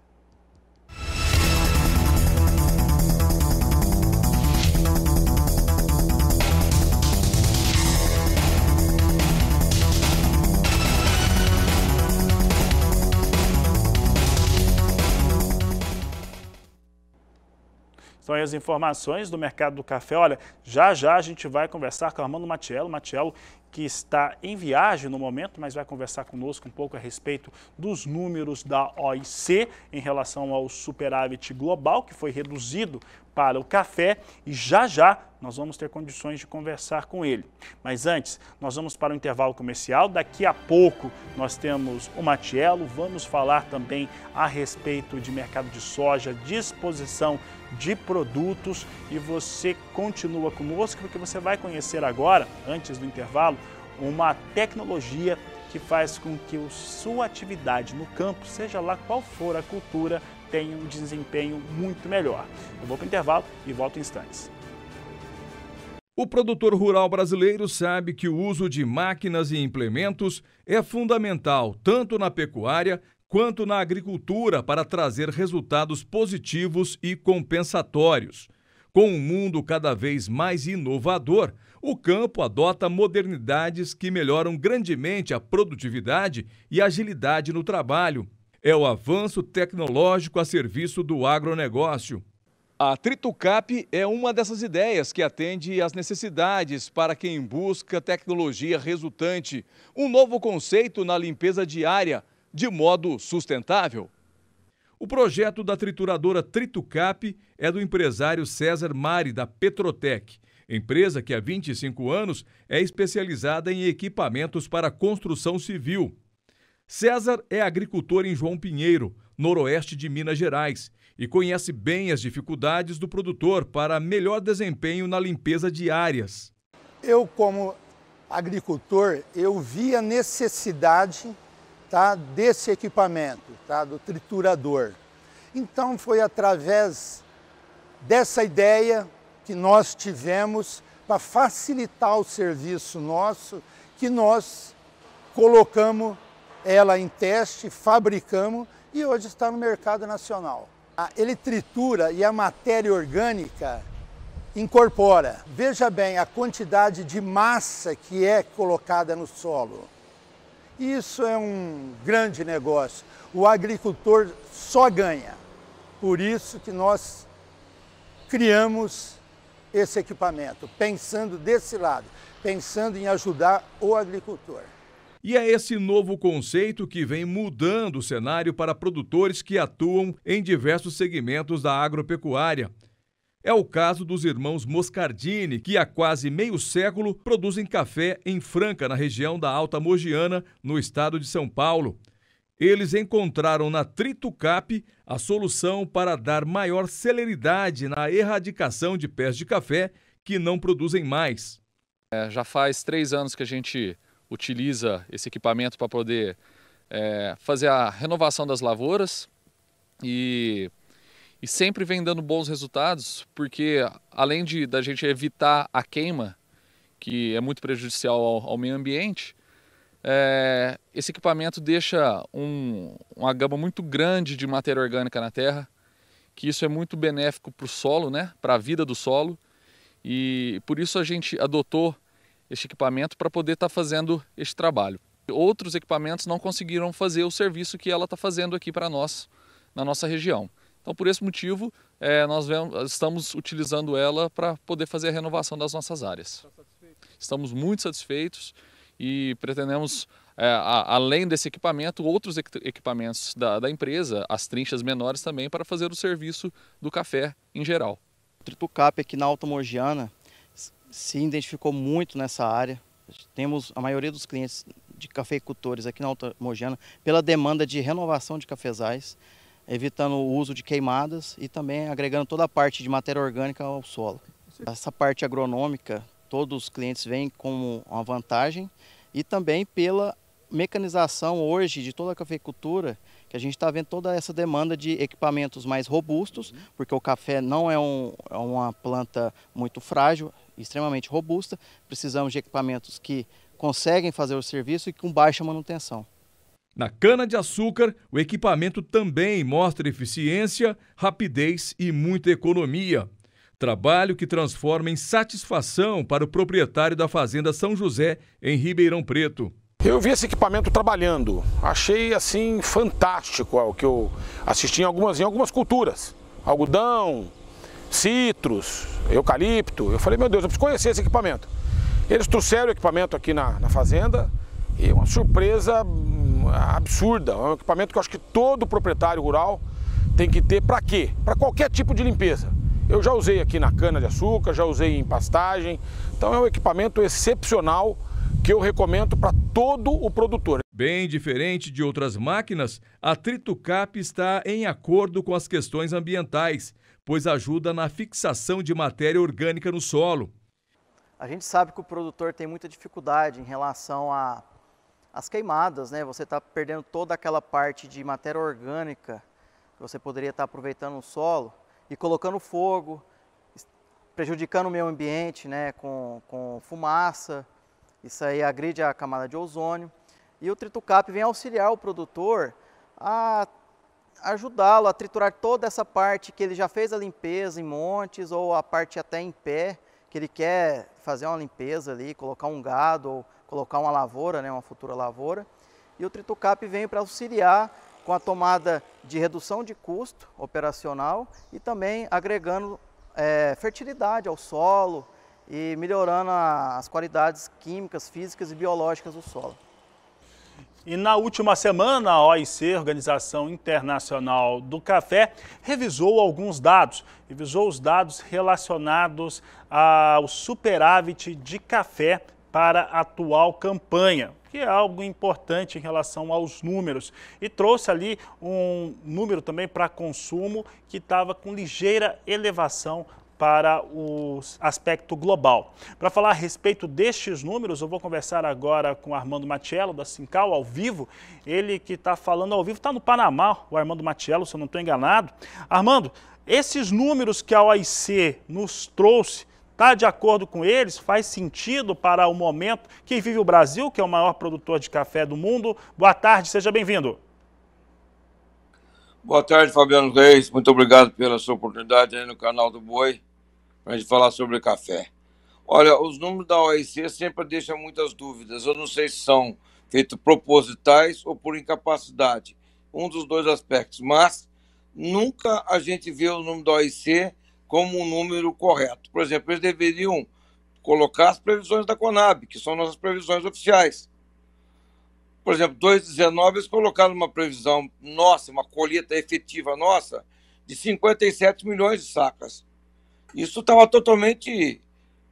São então, as informações do mercado do café. Olha, já já a gente vai conversar com o Armando Matiello. Matiello que está em viagem no momento, mas vai conversar conosco um pouco a respeito dos números da OIC em relação ao superávit global que foi reduzido para o café e já já nós vamos ter condições de conversar com ele. Mas antes, nós vamos para o intervalo comercial. Daqui a pouco nós temos o Matiello, vamos falar também a respeito de mercado de soja, disposição de produtos e você continua conosco porque você vai conhecer agora, antes do intervalo, uma tecnologia que faz com que a sua atividade no campo, seja lá qual for a cultura, tenha um desempenho muito melhor. Eu vou para o intervalo e volto em instantes. O produtor rural brasileiro sabe que o uso de máquinas e implementos é fundamental tanto na pecuária quanto na agricultura para trazer resultados positivos e compensatórios. Com um mundo cada vez mais inovador, o campo adota modernidades que melhoram grandemente a produtividade e agilidade no trabalho. É o avanço tecnológico a serviço do agronegócio. A Tritucap é uma dessas ideias que atende às necessidades para quem busca tecnologia resultante. Um novo conceito na limpeza diária de modo sustentável. O projeto da trituradora Tritucap é do empresário César Mari, da Petrotec, empresa que há 25 anos é especializada em equipamentos para construção civil. César é agricultor em João Pinheiro, noroeste de Minas Gerais, e conhece bem as dificuldades do produtor para melhor desempenho na limpeza de áreas. Eu, como agricultor, eu vi a necessidade tá, desse equipamento, tá, do triturador. Então foi através dessa ideia que nós tivemos para facilitar o serviço nosso que nós colocamos ela em teste, fabricamos e hoje está no mercado nacional. Ele tritura e a matéria orgânica incorpora. Veja bem a quantidade de massa que é colocada no solo. Isso é um grande negócio. O agricultor só ganha. Por isso que nós criamos esse equipamento, pensando desse lado, pensando em ajudar o agricultor. E é esse novo conceito que vem mudando o cenário para produtores que atuam em diversos segmentos da agropecuária. É o caso dos irmãos Moscardini, que há quase meio século produzem café em Franca, na região da Alta Mogiana, no estado de São Paulo. Eles encontraram na Tritucap a solução para dar maior celeridade na erradicação de pés de café que não produzem mais. É, já faz três anos que a gente utiliza esse equipamento para poder é, fazer a renovação das lavouras e e sempre vem dando bons resultados, porque além de da gente evitar a queima, que é muito prejudicial ao, ao meio ambiente, é, esse equipamento deixa um, uma gama muito grande de matéria orgânica na terra, que isso é muito benéfico para o solo, né, para a vida do solo, e por isso a gente adotou este equipamento para poder estar tá fazendo este trabalho. Outros equipamentos não conseguiram fazer o serviço que ela está fazendo aqui para nós, na nossa região. Então, por esse motivo, é, nós vemos, estamos utilizando ela para poder fazer a renovação das nossas áreas. Estamos muito satisfeitos e pretendemos, é, a, além desse equipamento, outros equipamentos da, da empresa, as trinchas menores também, para fazer o serviço do café em geral. O Tritucap aqui na Alta Mogiana se identificou muito nessa área. Temos a maioria dos clientes de cafeicultores aqui na Alta Mogiana pela demanda de renovação de cafezais evitando o uso de queimadas e também agregando toda a parte de matéria orgânica ao solo. Essa parte agronômica, todos os clientes vêm como uma vantagem e também pela mecanização hoje de toda a cafeicultura, que a gente está vendo toda essa demanda de equipamentos mais robustos, porque o café não é, um, é uma planta muito frágil, extremamente robusta, precisamos de equipamentos que conseguem fazer o serviço e com baixa manutenção. Na cana-de-açúcar, o equipamento também mostra eficiência, rapidez e muita economia. Trabalho que transforma em satisfação para o proprietário da Fazenda São José, em Ribeirão Preto. Eu vi esse equipamento trabalhando, achei assim fantástico é o que eu assisti em algumas, em algumas culturas. Algodão, citros, eucalipto. Eu falei, meu Deus, eu preciso conhecer esse equipamento. Eles trouxeram o equipamento aqui na, na fazenda e uma surpresa absurda, é um equipamento que eu acho que todo proprietário rural tem que ter para quê? Para qualquer tipo de limpeza. Eu já usei aqui na cana-de-açúcar, já usei em pastagem, então é um equipamento excepcional que eu recomendo para todo o produtor. Bem diferente de outras máquinas, a TrituCap está em acordo com as questões ambientais, pois ajuda na fixação de matéria orgânica no solo. A gente sabe que o produtor tem muita dificuldade em relação a as queimadas, né? Você está perdendo toda aquela parte de matéria orgânica que você poderia estar tá aproveitando no solo e colocando fogo, prejudicando o meio ambiente, né? Com, com fumaça, isso aí agride a camada de ozônio. E o Tritucap vem auxiliar o produtor a ajudá-lo a triturar toda essa parte que ele já fez a limpeza em montes ou a parte até em pé, que ele quer fazer uma limpeza ali, colocar um gado ou colocar uma lavoura, né, uma futura lavoura. E o Tritucap vem para auxiliar com a tomada de redução de custo operacional e também agregando é, fertilidade ao solo e melhorando a, as qualidades químicas, físicas e biológicas do solo. E na última semana, a OIC, Organização Internacional do Café, revisou alguns dados. Revisou os dados relacionados ao superávit de café para a atual campanha, que é algo importante em relação aos números. E trouxe ali um número também para consumo que estava com ligeira elevação para o aspecto global. Para falar a respeito destes números, eu vou conversar agora com Armando Matiello, da Sincal, ao vivo. Ele que está falando ao vivo, está no Panamá, o Armando Matiello, se eu não estou enganado. Armando, esses números que a OIC nos trouxe está de acordo com eles, faz sentido para o momento que vive o Brasil, que é o maior produtor de café do mundo. Boa tarde, seja bem-vindo. Boa tarde, Fabiano Reis. Muito obrigado pela sua oportunidade aí no canal do Boi para a gente falar sobre café. Olha, os números da OIC sempre deixam muitas dúvidas. Eu não sei se são feitos propositais ou por incapacidade. Um dos dois aspectos. Mas nunca a gente vê o número da OIC como um número correto. Por exemplo, eles deveriam colocar as previsões da Conab, que são nossas previsões oficiais. Por exemplo, 2019 eles colocaram uma previsão nossa, uma colheita efetiva nossa, de 57 milhões de sacas. Isso estava totalmente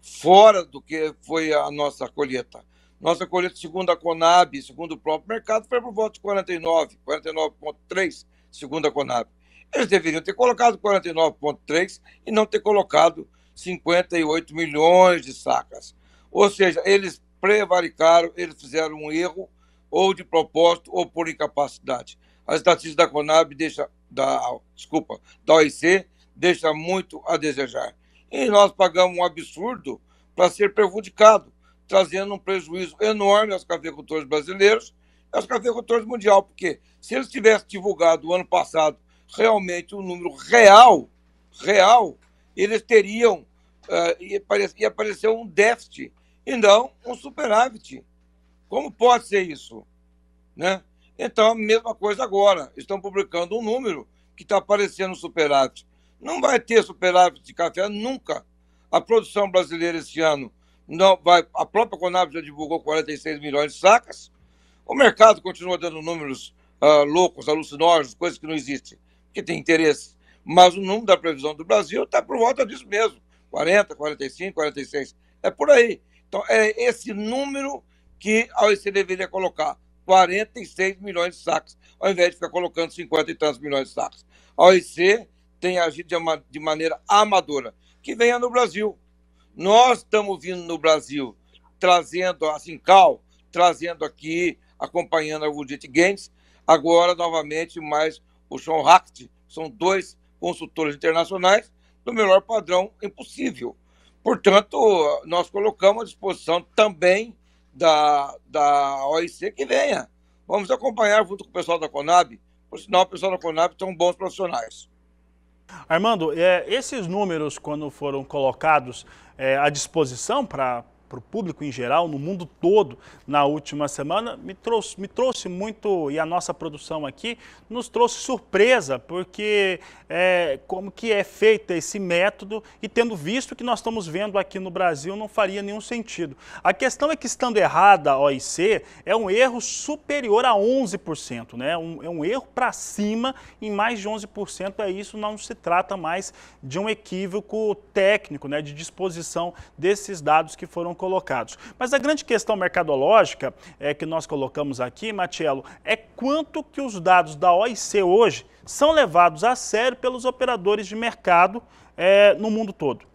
fora do que foi a nossa colheita. Nossa colheita, segundo a Conab, segundo o próprio mercado, foi por volta de 49, 49,3, segundo a Conab. Eles deveriam ter colocado 49,3 e não ter colocado 58 milhões de sacas. Ou seja, eles prevaricaram, eles fizeram um erro, ou de propósito, ou por incapacidade. As estatísticas da Conab deixa, da, desculpa, da OIC deixa muito a desejar. E nós pagamos um absurdo para ser prejudicado, trazendo um prejuízo enorme aos cafeicultores brasileiros e aos cafeicultores mundial, porque se eles tivessem divulgado o ano passado realmente o um número real, real, eles teriam, uh, ah, ia, aparecer, ia aparecer um déficit e não um superávit. Como pode ser isso? Né? Então, a mesma coisa agora. Estão publicando um número que está aparecendo superávit. Não vai ter superávit de café nunca. A produção brasileira esse ano não vai. A própria Conab já divulgou 46 milhões de sacas. O mercado continua dando números uh, loucos, alucinógenos, coisas que não existem que tem interesse. Mas o número da previsão do Brasil está por volta disso mesmo: 40, 45, 46. É por aí. Então, é esse número que a OEC deveria colocar: 46 milhões de saques, ao invés de ficar colocando 50 e tantos milhões de saques. A OEC tem agido de, uma, de maneira amadora. Que venha no Brasil. Nós estamos vindo no Brasil trazendo a Sincal, trazendo aqui, acompanhando a Judith Games, agora novamente mais o Sean Hackett, são dois consultores internacionais do melhor padrão impossível. Portanto, nós colocamos à disposição também da, da OIC que venha. Vamos acompanhar junto com o pessoal da Conab, por sinal, o pessoal da Conab são bons profissionais. Armando, é, esses números, quando foram colocados é, à disposição para para o público em geral, no mundo todo, na última semana, me trouxe, me trouxe muito, e a nossa produção aqui nos trouxe surpresa, porque é, como que é feito esse método e tendo visto o que nós estamos vendo aqui no Brasil, não faria nenhum sentido. A questão é que, estando errada a OIC, é um erro superior a 11%, né? Um, é um erro para cima em mais de 11%, é isso, não se trata mais de um equívoco técnico, né? de disposição desses dados que foram colocados colocados. Mas a grande questão mercadológica é, que nós colocamos aqui, Matielo, é quanto que os dados da OIC hoje são levados a sério pelos operadores de mercado é, no mundo todo.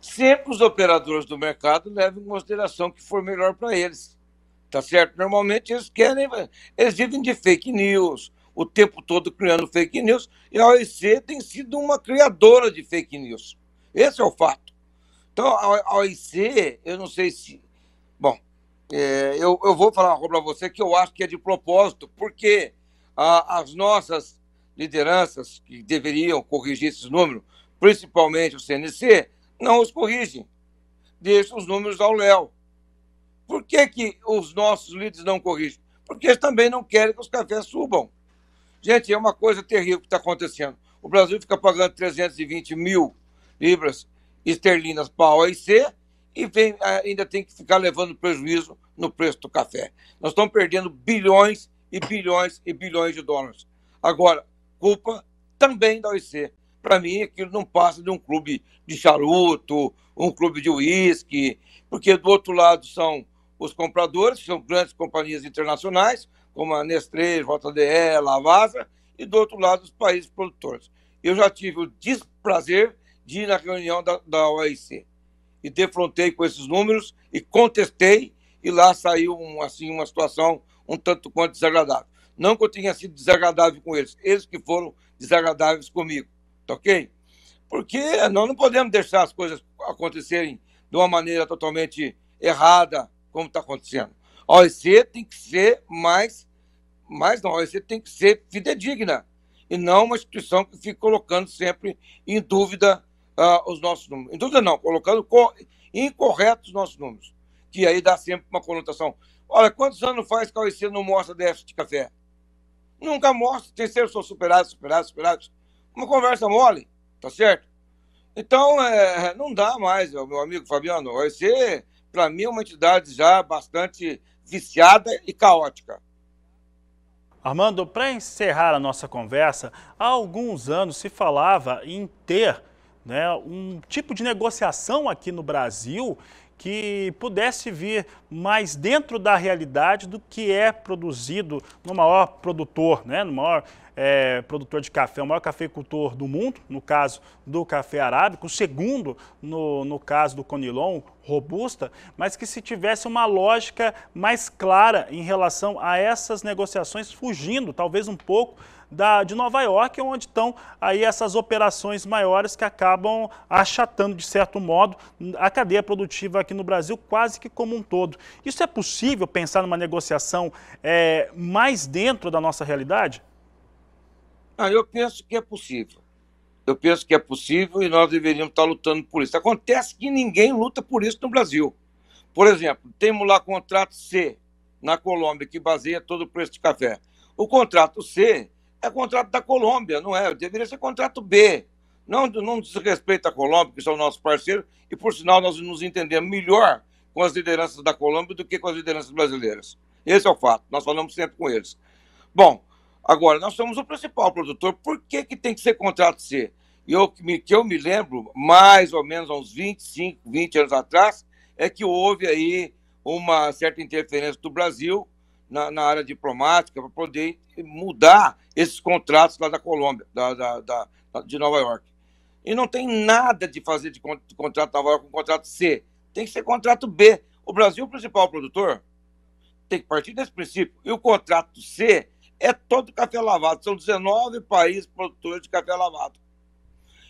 Sempre os operadores do mercado levam em consideração o que for melhor para eles. Tá certo? Normalmente eles querem, eles vivem de fake news, o tempo todo criando fake news, e a OEC tem sido uma criadora de fake news. Esse é o fato. Então, a OIC, eu não sei se. Bom, é, eu, eu vou falar uma coisa para você que eu acho que é de propósito, porque a, as nossas lideranças que deveriam corrigir esses números, principalmente o CNC, não os corrigem. Deixam os números ao Léo. Por que, que os nossos líderes não corrigem? Porque eles também não querem que os cafés subam. Gente, é uma coisa terrível que está acontecendo. O Brasil fica pagando 320 mil libras esterlinas para a OIC e vem, ainda tem que ficar levando prejuízo no preço do café. Nós estamos perdendo bilhões e bilhões e bilhões de dólares. Agora, culpa também da OIC. Para mim, aquilo não passa de um clube de charuto, um clube de uísque, porque do outro lado são os compradores, que são grandes companhias internacionais, como a Nestlé, JDE, Lavasa, e do outro lado os países produtores. Eu já tive o desprazer de ir na reunião da, da OIC. E defrontei com esses números e contestei, e lá saiu um, assim uma situação um tanto quanto desagradável. Não que eu tenha sido desagradável com eles, eles que foram desagradáveis comigo, tá ok? Porque nós não podemos deixar as coisas acontecerem de uma maneira totalmente errada, como está acontecendo. A OEC tem que ser mais, mais não, a OEC tem que ser fidedigna e não uma instituição que fica colocando sempre em dúvida uh, os nossos números. Então, não, colocando incorretos os nossos números, que aí dá sempre uma conotação. Olha, quantos anos faz que a OEC não mostra déficit de café? Nunca mostra, tem são superados, superados, superados. Uma conversa mole, tá certo? Então, é, não dá mais, meu amigo Fabiano. A OEC, para mim, é uma entidade já bastante viciada e caótica. Armando, para encerrar a nossa conversa, há alguns anos se falava em ter né, um tipo de negociação aqui no Brasil que pudesse vir mais dentro da realidade do que é produzido no maior produtor, né, no maior é, produtor de café, o maior cafeicultor do mundo, no caso do café arábico, o segundo no, no caso do Conilon, robusta, mas que se tivesse uma lógica mais clara em relação a essas negociações, fugindo talvez um pouco da, de Nova York, onde estão aí essas operações maiores que acabam achatando, de certo modo, a cadeia produtiva aqui no Brasil quase que como um todo. Isso é possível pensar numa negociação é, mais dentro da nossa realidade? Ah, eu penso que é possível. Eu penso que é possível e nós deveríamos estar lutando por isso. Acontece que ninguém luta por isso no Brasil. Por exemplo, temos lá contrato C na Colômbia, que baseia todo o preço de café. O contrato C é contrato da Colômbia, não é? Deveria ser contrato B. Não, não desrespeita a Colômbia, que são nossos parceiros, e por sinal nós nos entendemos melhor com as lideranças da Colômbia do que com as lideranças brasileiras. Esse é o fato, nós falamos sempre com eles. Bom, Agora, nós somos o principal produtor, por que, que tem que ser contrato C? Eu, que eu me lembro, mais ou menos há uns 25, 20 anos atrás, é que houve aí uma certa interferência do Brasil na, na área diplomática para poder mudar esses contratos lá da Colômbia, da, da, da, de Nova York. E não tem nada de fazer de contrato Nova York com contrato C. Tem que ser contrato B. O Brasil, é o principal produtor, tem que partir desse princípio. E o contrato C é todo café lavado. São 19 países produtores de café lavado.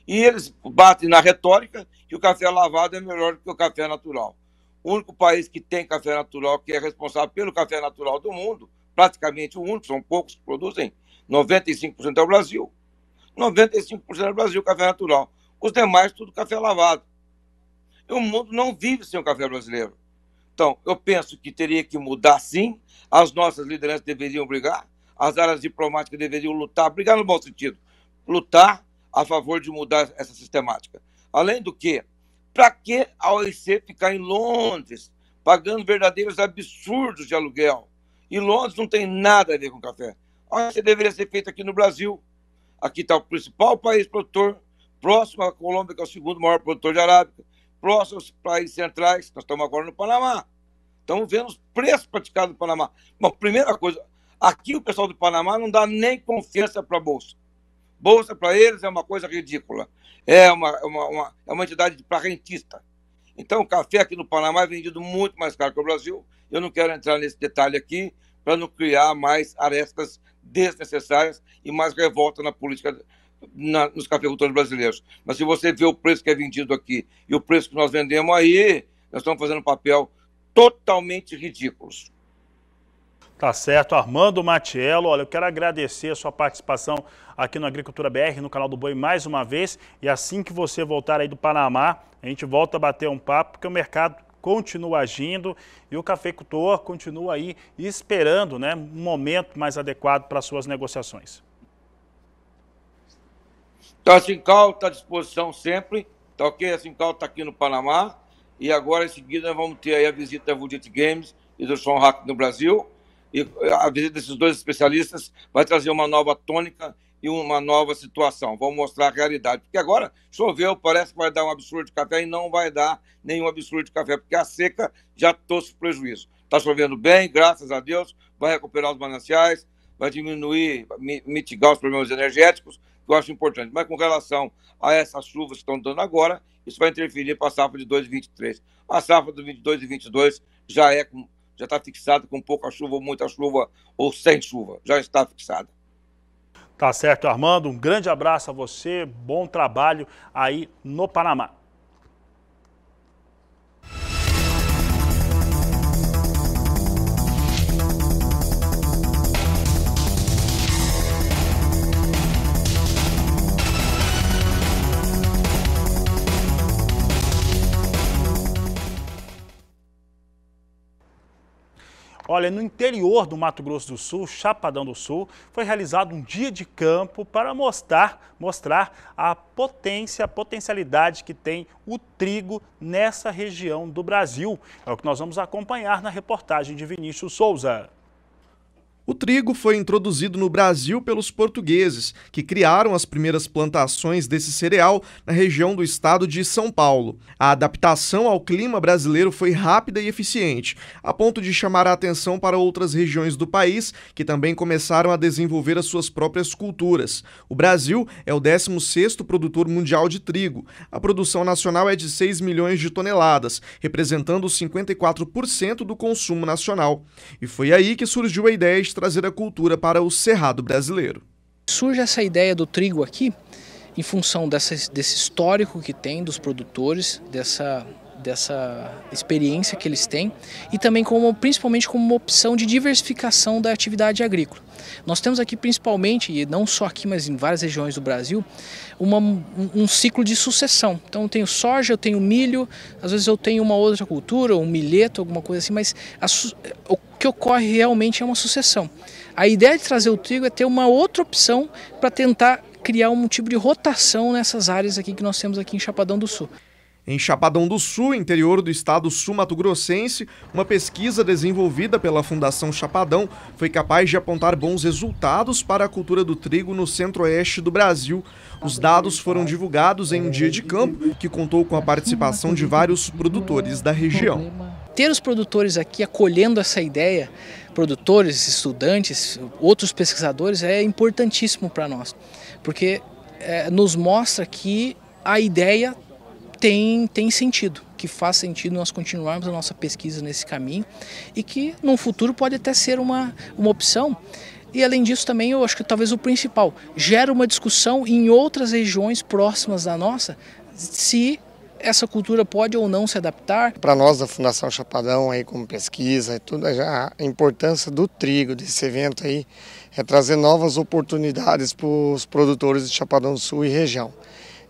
E eles batem na retórica que o café lavado é melhor que o café natural. O único país que tem café natural, que é responsável pelo café natural do mundo, praticamente o único, são poucos que produzem, 95% é o Brasil. 95% é o Brasil, café natural. Os demais, tudo café lavado. E o mundo não vive sem o café brasileiro. Então, eu penso que teria que mudar sim, as nossas lideranças deveriam brigar, as áreas diplomáticas deveriam lutar, brigar no bom sentido, lutar a favor de mudar essa sistemática. Além do que, para que a OIC ficar em Londres, pagando verdadeiros absurdos de aluguel? E Londres não tem nada a ver com café. A OIC deveria ser feita aqui no Brasil. Aqui está o principal país produtor, próximo à Colômbia, que é o segundo maior produtor de arábica, próximo aos países centrais, nós estamos agora no Panamá. Estamos vendo os preços praticados no Panamá. Bom, primeira coisa, Aqui o pessoal do Panamá não dá nem confiança para a Bolsa. Bolsa para eles é uma coisa ridícula. É uma, é uma, uma é uma entidade para rentista. Então, o café aqui no Panamá é vendido muito mais caro que o Brasil. Eu não quero entrar nesse detalhe aqui para não criar mais arestas desnecessárias e mais revolta na política na, nos cafeicultores brasileiros. Mas se você vê o preço que é vendido aqui e o preço que nós vendemos aí, nós estamos fazendo um papel totalmente ridículos. Tá certo, Armando Matiello, olha, eu quero agradecer a sua participação aqui no Agricultura BR, no canal do Boi, mais uma vez. E assim que você voltar aí do Panamá, a gente volta a bater um papo, porque o mercado continua agindo e o cafeicultor continua aí esperando né, um momento mais adequado para suas negociações. Então, tá a Sincal está à disposição sempre, tá ok? A Sincal está aqui no Panamá e agora em seguida nós vamos ter aí a visita da Vudit Games e do Som no Brasil e eh, a visita desses dois especialistas vai trazer uma nova tônica e uma nova situação. Vamos mostrar a realidade. Porque agora choveu, parece que vai dar um absurdo de café e não vai dar nenhum absurdo de café, porque a seca já trouxe prejuízo. Está chovendo bem, graças a Deus, vai recuperar os mananciais, vai diminuir, mitigar os problemas energéticos, que eu acho importante. Mas com relação a essas chuvas que estão dando agora, isso vai interferir para a safra de 2,23. A safra de 22 e 22 já é já está fixado com pouca chuva, muita chuva ou sem chuva, já está fixada. Tá certo, Armando. Um grande abraço a você, bom trabalho aí no Panamá. Olha, no interior do Mato Grosso do Sul, Chapadão do Sul, foi realizado um dia de campo para mostrar, mostrar a potência, a potencialidade que tem o trigo nessa região do Brasil. É o que nós vamos acompanhar na reportagem de Vinícius Souza. O trigo foi introduzido no Brasil pelos portugueses, que criaram as primeiras plantações desse cereal na região do estado de São Paulo. A adaptação ao clima brasileiro foi rápida e eficiente, a ponto de chamar a atenção para outras regiões do país que também começaram a desenvolver as suas próprias culturas. O Brasil é o 16º produtor mundial de trigo. A produção nacional é de 6 milhões de toneladas, representando 54% do consumo nacional. E foi aí que surgiu a ideia de trazer a cultura para o cerrado brasileiro. Surge essa ideia do trigo aqui em função dessa, desse histórico que tem dos produtores, dessa dessa experiência que eles têm e também como principalmente como uma opção de diversificação da atividade agrícola. Nós temos aqui principalmente, e não só aqui, mas em várias regiões do Brasil, uma, um ciclo de sucessão. Então eu tenho soja, eu tenho milho, às vezes eu tenho uma outra cultura, um milheto, alguma coisa assim, mas a, o que ocorre realmente é uma sucessão. A ideia de trazer o trigo é ter uma outra opção para tentar criar um tipo de rotação nessas áreas aqui que nós temos aqui em Chapadão do Sul. Em Chapadão do Sul, interior do estado sul-mato-grossense, uma pesquisa desenvolvida pela Fundação Chapadão foi capaz de apontar bons resultados para a cultura do trigo no centro-oeste do Brasil. Os dados foram divulgados em um dia de campo que contou com a participação de vários produtores da região. Ter os produtores aqui acolhendo essa ideia, produtores, estudantes, outros pesquisadores, é importantíssimo para nós, porque é, nos mostra que a ideia tem, tem sentido, que faz sentido nós continuarmos a nossa pesquisa nesse caminho e que no futuro pode até ser uma, uma opção. E além disso também, eu acho que talvez o principal, gera uma discussão em outras regiões próximas da nossa, se essa cultura pode ou não se adaptar? Para nós da Fundação Chapadão aí como pesquisa e tudo a importância do trigo desse evento aí é trazer novas oportunidades para os produtores de Chapadão do Sul e região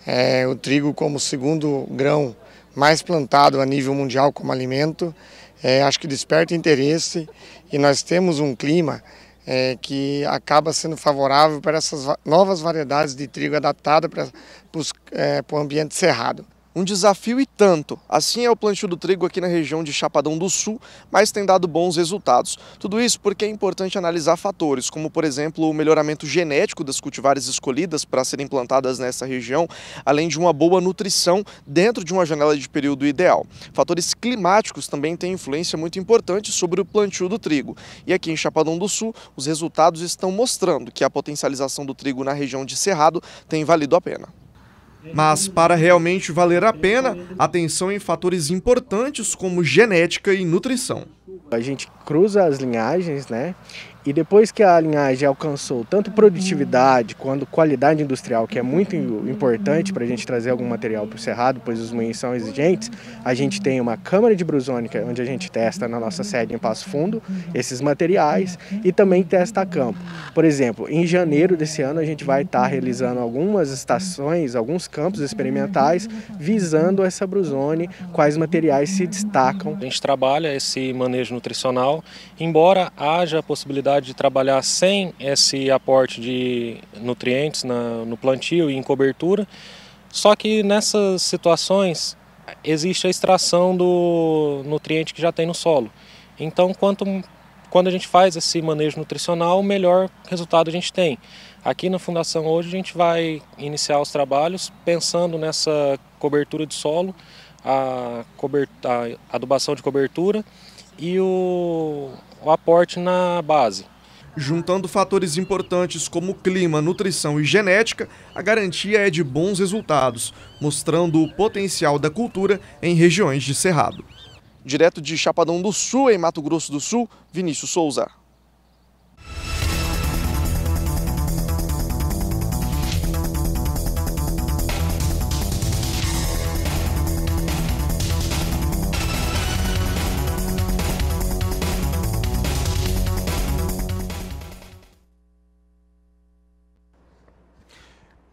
é, o trigo como segundo grão mais plantado a nível mundial como alimento, é, acho que desperta interesse e nós temos um clima é, que acaba sendo favorável para essas novas variedades de trigo adaptada para, para, os, é, para o ambiente cerrado. Um desafio e tanto. Assim é o plantio do trigo aqui na região de Chapadão do Sul, mas tem dado bons resultados. Tudo isso porque é importante analisar fatores, como por exemplo o melhoramento genético das cultivares escolhidas para serem plantadas nessa região, além de uma boa nutrição dentro de uma janela de período ideal. Fatores climáticos também têm influência muito importante sobre o plantio do trigo. E aqui em Chapadão do Sul, os resultados estão mostrando que a potencialização do trigo na região de Cerrado tem valido a pena. Mas para realmente valer a pena, atenção em fatores importantes como genética e nutrição. A gente cruza as linhagens, né? E depois que a linhagem alcançou tanto produtividade quanto qualidade industrial, que é muito importante para a gente trazer algum material para o Cerrado, pois os moinhos são exigentes, a gente tem uma câmara de brusônica, onde a gente testa na nossa sede em Passo Fundo esses materiais e também testa a campo. Por exemplo, em janeiro desse ano a gente vai estar tá realizando algumas estações, alguns campos experimentais, visando essa brusone, quais materiais se destacam. A gente trabalha esse manejo nutricional, embora haja a possibilidade possibilidade de trabalhar sem esse aporte de nutrientes na, no plantio e em cobertura. Só que nessas situações existe a extração do nutriente que já tem no solo. Então, quanto, quando a gente faz esse manejo nutricional, melhor resultado a gente tem. Aqui na Fundação hoje a gente vai iniciar os trabalhos pensando nessa cobertura de solo, a, cobertura, a adubação de cobertura e o, o aporte na base. Juntando fatores importantes como clima, nutrição e genética, a garantia é de bons resultados, mostrando o potencial da cultura em regiões de cerrado. Direto de Chapadão do Sul, em Mato Grosso do Sul, Vinícius Souza.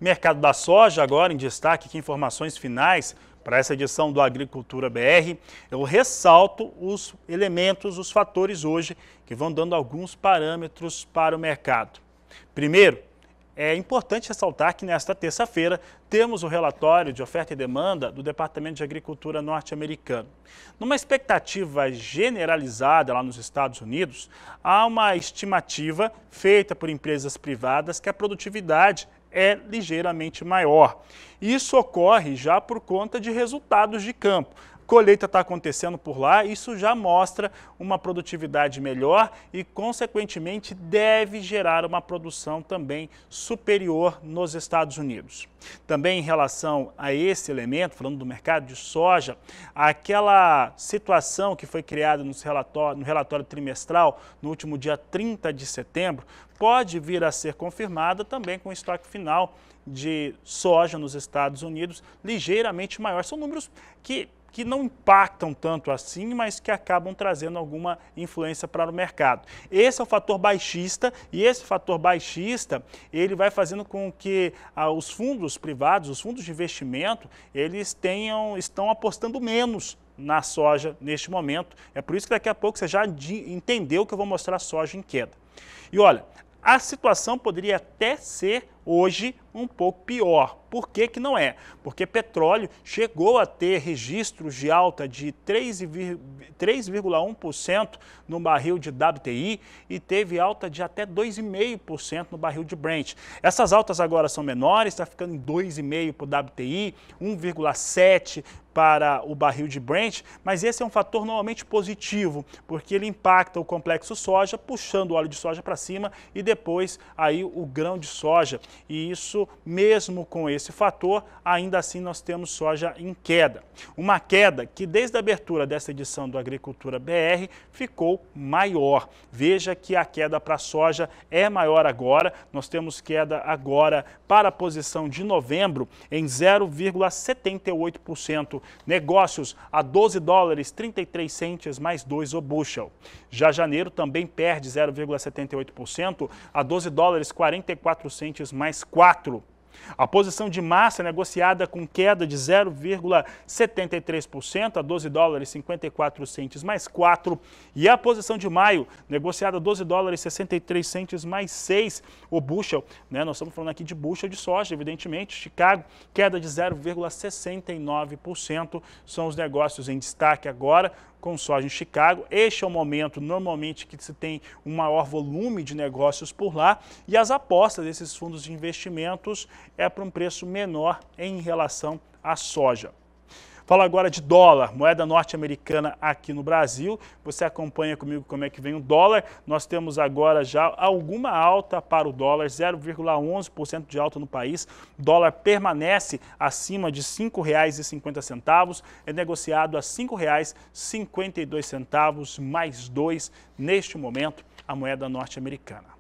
Mercado da soja, agora em destaque, que informações finais para essa edição do Agricultura BR. Eu ressalto os elementos, os fatores hoje que vão dando alguns parâmetros para o mercado. Primeiro, é importante ressaltar que nesta terça-feira temos o relatório de oferta e demanda do Departamento de Agricultura norte-americano. Numa expectativa generalizada lá nos Estados Unidos, há uma estimativa feita por empresas privadas que a produtividade é ligeiramente maior. Isso ocorre já por conta de resultados de campo colheita está acontecendo por lá, isso já mostra uma produtividade melhor e, consequentemente, deve gerar uma produção também superior nos Estados Unidos. Também em relação a esse elemento, falando do mercado de soja, aquela situação que foi criada no relatório, no relatório trimestral no último dia 30 de setembro pode vir a ser confirmada também com o estoque final de soja nos Estados Unidos ligeiramente maior. São números que que não impactam tanto assim, mas que acabam trazendo alguma influência para o mercado. Esse é o fator baixista e esse fator baixista ele vai fazendo com que ah, os fundos privados, os fundos de investimento, eles tenham, estão apostando menos na soja neste momento. É por isso que daqui a pouco você já entendeu que eu vou mostrar a soja em queda. E olha, a situação poderia até ser Hoje, um pouco pior. Por que, que não é? Porque petróleo chegou a ter registros de alta de 3,1% no barril de WTI e teve alta de até 2,5% no barril de Brent. Essas altas agora são menores, está ficando em 2,5% para o WTI, 1,7% para o barril de Brent, mas esse é um fator normalmente positivo, porque ele impacta o complexo soja, puxando o óleo de soja para cima e depois aí o grão de soja e isso mesmo com esse fator, ainda assim nós temos soja em queda. Uma queda que desde a abertura dessa edição do Agricultura BR ficou maior. Veja que a queda para a soja é maior agora, nós temos queda agora para a posição de novembro em 0,78%. Negócios a 12 dólares 33 centes mais 2 o bushel. Já janeiro também perde 0,78% a 12 dólares 44 centes mais mais 4. A posição de massa é negociada com queda de 0,73% a 12 dólares 54 centes mais 4 e a posição de maio negociada a 12 dólares 63 centes mais 6 o bushel, né? Nós estamos falando aqui de bushel de soja, evidentemente, Chicago, queda de 0,69% são os negócios em destaque agora com soja em Chicago. Este é o momento normalmente que se tem um maior volume de negócios por lá e as apostas desses fundos de investimentos é para um preço menor em relação à soja. Falo agora de dólar, moeda norte-americana aqui no Brasil. Você acompanha comigo como é que vem o dólar. Nós temos agora já alguma alta para o dólar, 0,11% de alta no país. O dólar permanece acima de R$ 5,50, é negociado a R$ 5,52 mais 2 neste momento a moeda norte-americana.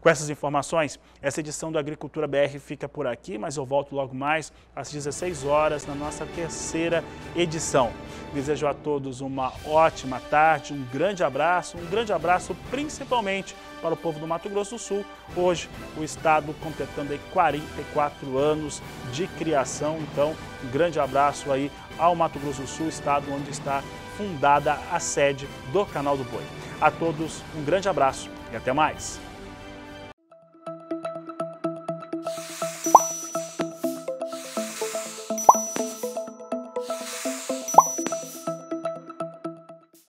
Com essas informações, essa edição do Agricultura BR fica por aqui, mas eu volto logo mais às 16 horas na nossa terceira edição. Desejo a todos uma ótima tarde, um grande abraço, um grande abraço principalmente para o povo do Mato Grosso do Sul. Hoje, o estado completando aí 44 anos de criação. Então, um grande abraço aí ao Mato Grosso do Sul, estado onde está fundada a sede do Canal do Boi. A todos, um grande abraço e até mais.